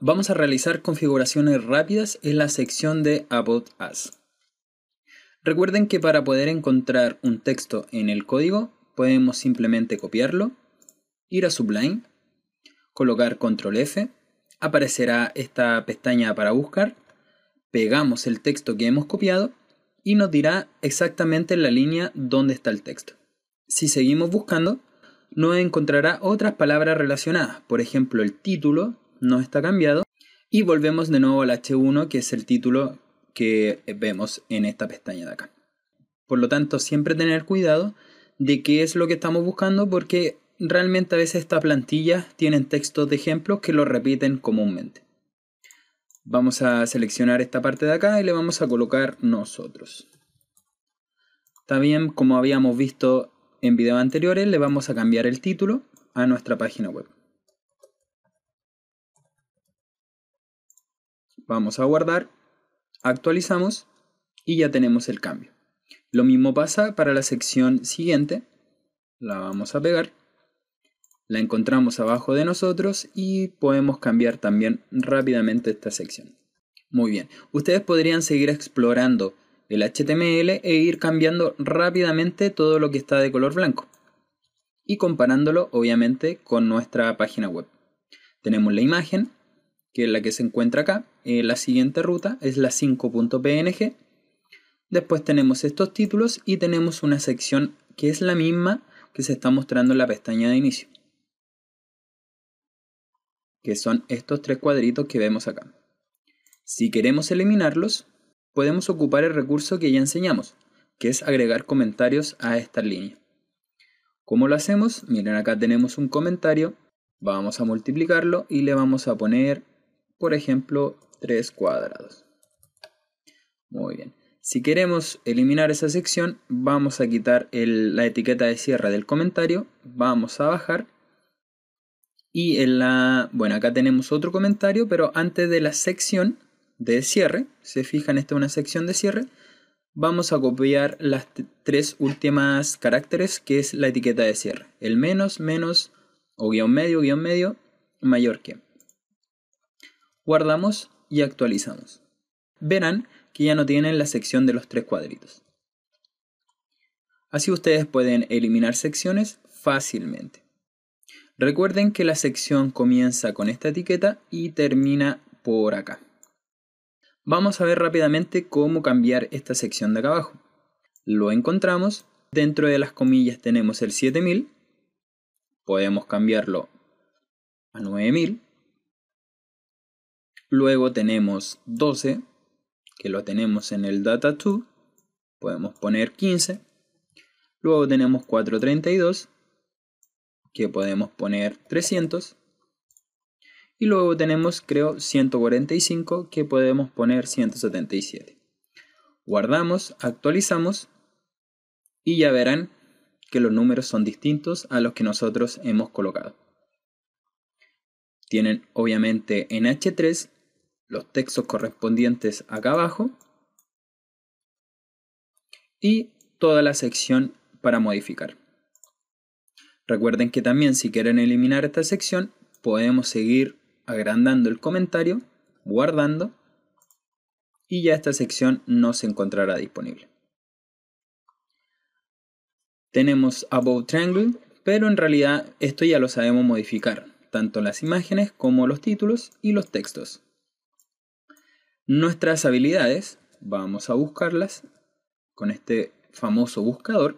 Vamos a realizar configuraciones rápidas en la sección de About Us. Recuerden que para poder encontrar un texto en el código, podemos simplemente copiarlo, ir a Sublime, colocar Control F, aparecerá esta pestaña para buscar, pegamos el texto que hemos copiado y nos dirá exactamente la línea dónde está el texto. Si seguimos buscando, nos encontrará otras palabras relacionadas, por ejemplo el título no está cambiado. Y volvemos de nuevo al H1, que es el título que vemos en esta pestaña de acá. Por lo tanto, siempre tener cuidado de qué es lo que estamos buscando porque realmente a veces estas plantillas tienen textos de ejemplos que lo repiten comúnmente. Vamos a seleccionar esta parte de acá y le vamos a colocar nosotros. También, como habíamos visto en videos anteriores, le vamos a cambiar el título a nuestra página web. Vamos a guardar, actualizamos y ya tenemos el cambio. Lo mismo pasa para la sección siguiente. La vamos a pegar. La encontramos abajo de nosotros y podemos cambiar también rápidamente esta sección. Muy bien, ustedes podrían seguir explorando el HTML e ir cambiando rápidamente todo lo que está de color blanco y comparándolo obviamente con nuestra página web. Tenemos la imagen, que es la que se encuentra acá. Eh, la siguiente ruta es la 5.png. Después tenemos estos títulos y tenemos una sección que es la misma que se está mostrando en la pestaña de inicio. Que son estos tres cuadritos que vemos acá. Si queremos eliminarlos, podemos ocupar el recurso que ya enseñamos, que es agregar comentarios a esta línea. ¿Cómo lo hacemos? Miren, acá tenemos un comentario, vamos a multiplicarlo y le vamos a poner por ejemplo, 3 cuadrados. Muy bien. Si queremos eliminar esa sección, vamos a quitar la etiqueta de cierre del comentario, vamos a bajar. Y en la, bueno, acá tenemos otro comentario, pero antes de la sección de cierre, se fijan, esta es una sección de cierre, vamos a copiar las tres últimas caracteres que es la etiqueta de cierre. El menos, menos, o guión medio, guión medio, mayor que guardamos y actualizamos. Verán que ya no tienen la sección de los tres cuadritos. Así ustedes pueden eliminar secciones fácilmente. Recuerden que la sección comienza con esta etiqueta y termina por acá. Vamos a ver rápidamente cómo cambiar esta sección de acá abajo. Lo encontramos, dentro de las comillas tenemos el 7000, podemos cambiarlo a 9000 Luego tenemos 12, que lo tenemos en el data 2, podemos poner 15. Luego tenemos 432, que podemos poner 300. Y luego tenemos, creo, 145, que podemos poner 177. Guardamos, actualizamos y ya verán que los números son distintos a los que nosotros hemos colocado. Tienen obviamente en H3 los textos correspondientes acá abajo y toda la sección para modificar. Recuerden que también si quieren eliminar esta sección podemos seguir agrandando el comentario, guardando y ya esta sección no se encontrará disponible. Tenemos Above Triangle, pero en realidad esto ya lo sabemos modificar, tanto las imágenes como los títulos y los textos nuestras habilidades, vamos a buscarlas con este famoso buscador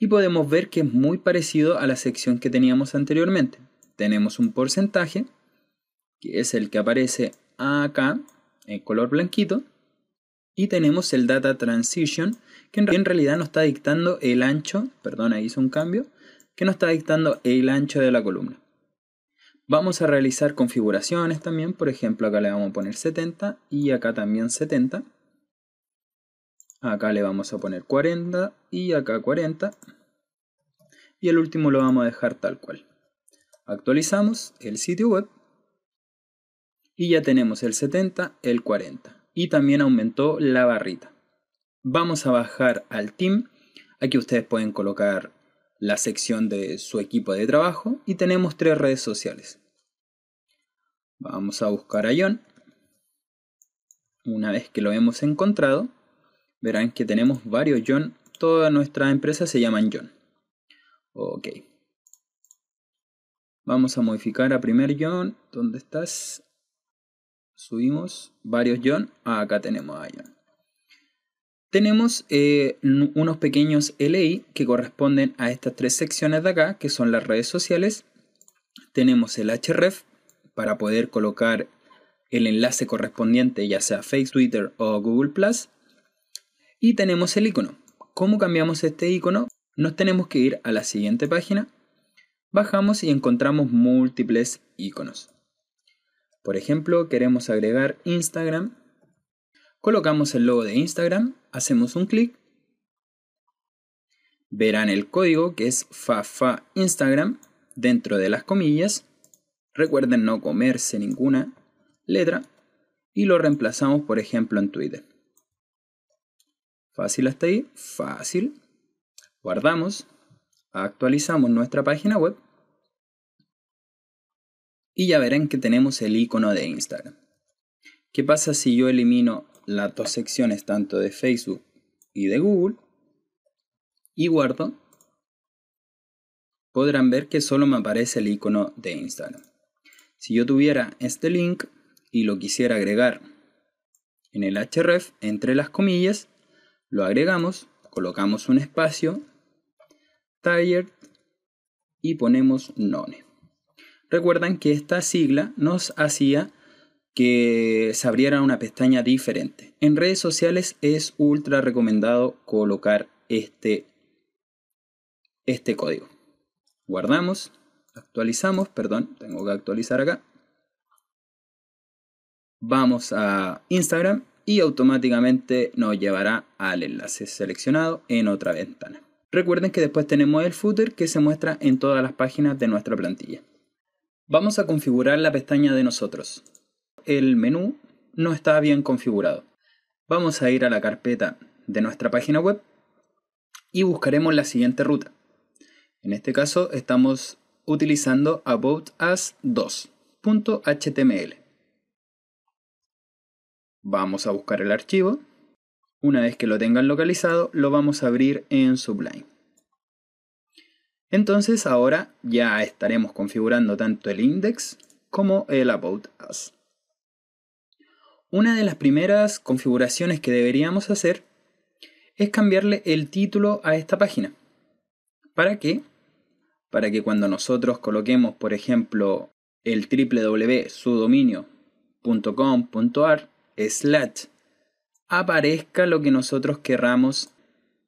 y podemos ver que es muy parecido a la sección que teníamos anteriormente. Tenemos un porcentaje, que es el que aparece acá, en color blanquito, y tenemos el data transition, que en realidad nos está dictando el ancho, perdón, ahí hizo un cambio, que nos está dictando el ancho de la columna. Vamos a realizar configuraciones también, por ejemplo acá le vamos a poner 70 y acá también 70. Acá le vamos a poner 40 y acá 40. Y el último lo vamos a dejar tal cual. Actualizamos el sitio web y ya tenemos el 70, el 40. Y también aumentó la barrita. Vamos a bajar al team. Aquí ustedes pueden colocar la sección de su equipo de trabajo y tenemos tres redes sociales. Vamos a buscar a John. Una vez que lo hemos encontrado, verán que tenemos varios John. Toda nuestra empresa se llaman John. Ok. Vamos a modificar a primer John. ¿Dónde estás? Subimos varios John. Ah, acá tenemos a John. Tenemos eh, unos pequeños LI que corresponden a estas tres secciones de acá, que son las redes sociales. Tenemos el href, para poder colocar el enlace correspondiente, ya sea Facebook, Twitter o Google Plus. Y tenemos el icono. ¿Cómo cambiamos este icono? Nos tenemos que ir a la siguiente página. Bajamos y encontramos múltiples iconos. Por ejemplo, queremos agregar Instagram. Colocamos el logo de Instagram, hacemos un clic. Verán el código que es FAFA Instagram dentro de las comillas Recuerden no comerse ninguna letra y lo reemplazamos, por ejemplo, en Twitter. Fácil hasta ahí, fácil. Guardamos, actualizamos nuestra página web y ya verán que tenemos el icono de Instagram. ¿Qué pasa si yo elimino las dos secciones, tanto de Facebook y de Google, y guardo? Podrán ver que solo me aparece el icono de Instagram. Si yo tuviera este link y lo quisiera agregar en el href, entre las comillas, lo agregamos, colocamos un espacio, tired y ponemos none. Recuerdan que esta sigla nos hacía que se abriera una pestaña diferente. En redes sociales es ultra recomendado colocar este, este código. Guardamos actualizamos, perdón, tengo que actualizar acá. Vamos a Instagram y automáticamente nos llevará al enlace seleccionado en otra ventana. Recuerden que después tenemos el footer que se muestra en todas las páginas de nuestra plantilla. Vamos a configurar la pestaña de nosotros. El menú no está bien configurado. Vamos a ir a la carpeta de nuestra página web y buscaremos la siguiente ruta. En este caso estamos utilizando About 2.html. Vamos a buscar el archivo. Una vez que lo tengan localizado, lo vamos a abrir en Sublime. Entonces ahora ya estaremos configurando tanto el index como el About Us. Una de las primeras configuraciones que deberíamos hacer es cambiarle el título a esta página para que para que cuando nosotros coloquemos, por ejemplo, el www.sudominio.com.ar aparezca lo que nosotros querramos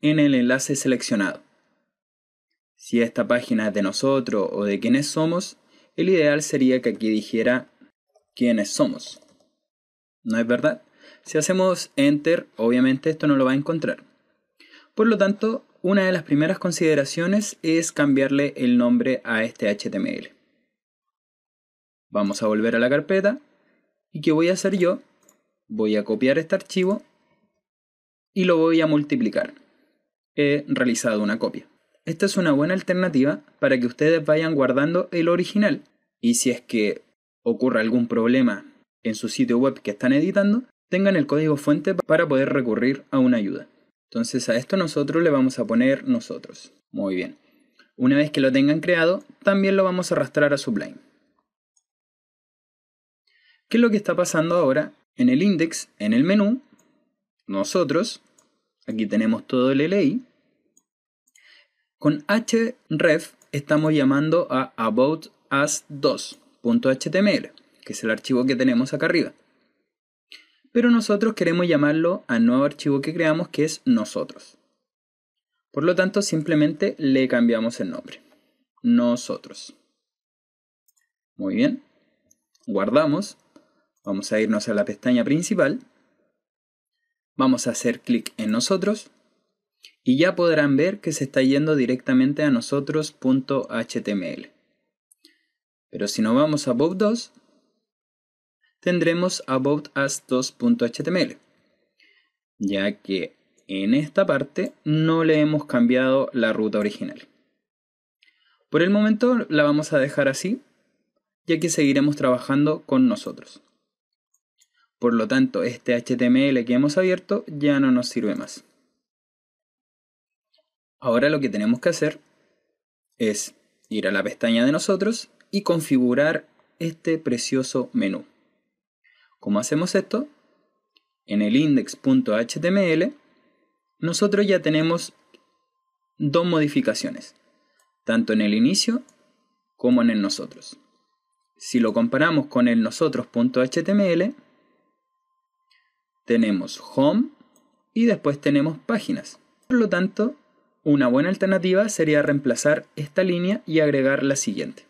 en el enlace seleccionado. Si esta página es de nosotros o de quienes somos, el ideal sería que aquí dijera quiénes somos. ¿No es verdad? Si hacemos enter, obviamente esto no lo va a encontrar. Por lo tanto, una de las primeras consideraciones es cambiarle el nombre a este HTML. Vamos a volver a la carpeta y ¿qué voy a hacer yo? Voy a copiar este archivo y lo voy a multiplicar. He realizado una copia. Esta es una buena alternativa para que ustedes vayan guardando el original y si es que ocurre algún problema en su sitio web que están editando, tengan el código fuente para poder recurrir a una ayuda. Entonces a esto nosotros le vamos a poner nosotros. Muy bien. Una vez que lo tengan creado, también lo vamos a arrastrar a Sublime. ¿Qué es lo que está pasando ahora? En el index, en el menú, nosotros, aquí tenemos todo el LI, con href estamos llamando a about as2.html, que es el archivo que tenemos acá arriba pero nosotros queremos llamarlo al nuevo archivo que creamos que es nosotros. Por lo tanto, simplemente le cambiamos el nombre. Nosotros. Muy bien. Guardamos. Vamos a irnos a la pestaña principal. Vamos a hacer clic en nosotros. Y ya podrán ver que se está yendo directamente a nosotros.html. Pero si no vamos a Bob 2, tendremos about us 2.html, ya que en esta parte no le hemos cambiado la ruta original. Por el momento la vamos a dejar así, ya que seguiremos trabajando con nosotros. Por lo tanto, este HTML que hemos abierto ya no nos sirve más. Ahora lo que tenemos que hacer es ir a la pestaña de nosotros y configurar este precioso menú. ¿Cómo hacemos esto? En el index.html nosotros ya tenemos dos modificaciones, tanto en el inicio como en el nosotros. Si lo comparamos con el nosotros.html, tenemos home y después tenemos páginas. Por lo tanto, una buena alternativa sería reemplazar esta línea y agregar la siguiente.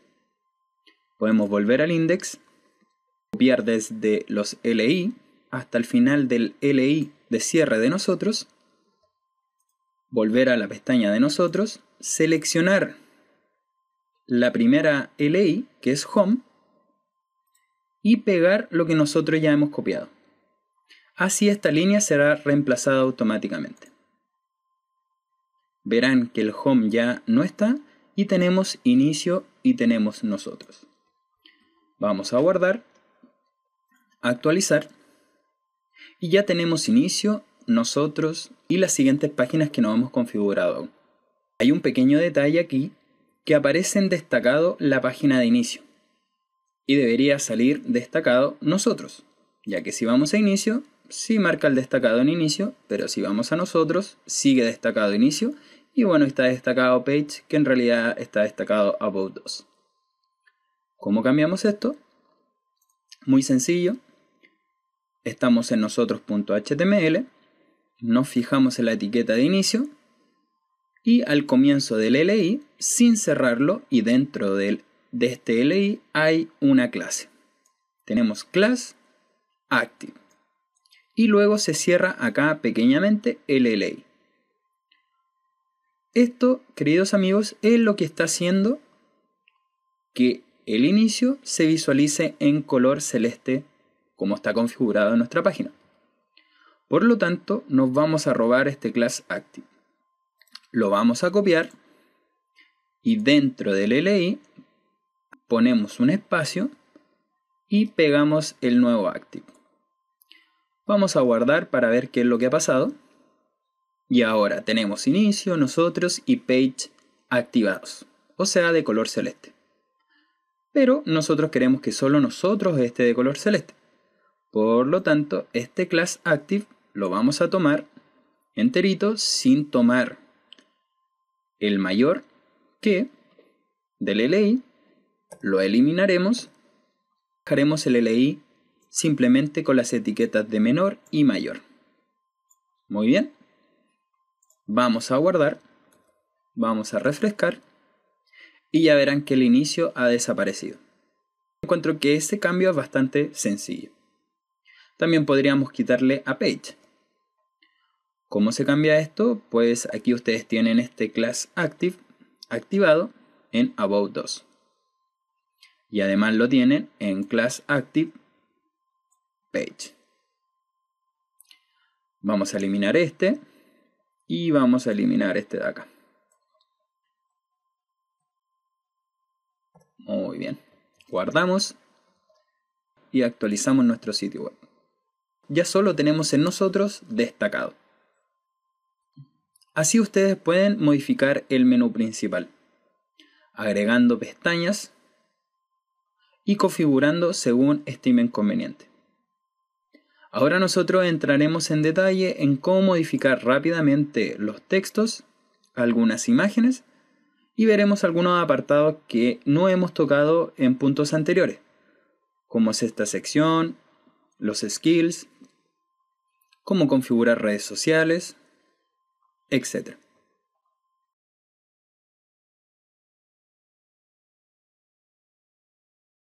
Podemos volver al index copiar desde los LI hasta el final del LI de cierre de nosotros, volver a la pestaña de nosotros, seleccionar la primera LI, que es Home, y pegar lo que nosotros ya hemos copiado. Así esta línea será reemplazada automáticamente. Verán que el home ya no está y tenemos inicio y tenemos nosotros. Vamos a guardar actualizar y ya tenemos inicio, nosotros y las siguientes páginas que nos hemos configurado. Hay un pequeño detalle aquí que aparece en destacado la página de inicio y debería salir destacado nosotros, ya que si vamos a inicio, sí marca el destacado en inicio, pero si vamos a nosotros, sigue destacado inicio y bueno, está destacado page que en realidad está destacado about 2. ¿Cómo cambiamos esto? Muy sencillo, estamos en nosotros.html, nos fijamos en la etiqueta de inicio y al comienzo del LI, sin cerrarlo y dentro del, de este LI hay una clase. Tenemos class active y luego se cierra acá pequeñamente el LI. Esto, queridos amigos, es lo que está haciendo que el inicio se visualice en color celeste como está configurado en nuestra página. Por lo tanto, nos vamos a robar este class active. Lo vamos a copiar y dentro del LI ponemos un espacio y pegamos el nuevo active. Vamos a guardar para ver qué es lo que ha pasado. Y ahora tenemos inicio, nosotros y page activados, o sea, de color celeste. Pero nosotros queremos que solo nosotros esté de color celeste. Por lo tanto, este class active lo vamos a tomar enterito sin tomar el mayor que del LI, lo eliminaremos, dejaremos el LI simplemente con las etiquetas de menor y mayor. Muy bien, vamos a guardar, vamos a refrescar y ya verán que el inicio ha desaparecido. Encuentro que este cambio es bastante sencillo. También podríamos quitarle a page. ¿Cómo se cambia esto? Pues aquí ustedes tienen este class active activado en about 2. Y además lo tienen en class active page. Vamos a eliminar este y vamos a eliminar este de acá. Muy bien. Guardamos y actualizamos nuestro sitio web ya solo tenemos en nosotros destacado. Así ustedes pueden modificar el menú principal, agregando pestañas y configurando según estimen conveniente. Ahora nosotros entraremos en detalle en cómo modificar rápidamente los textos, algunas imágenes y veremos algunos apartados que no hemos tocado en puntos anteriores, como es esta sección, los skills, cómo configurar redes sociales, etc.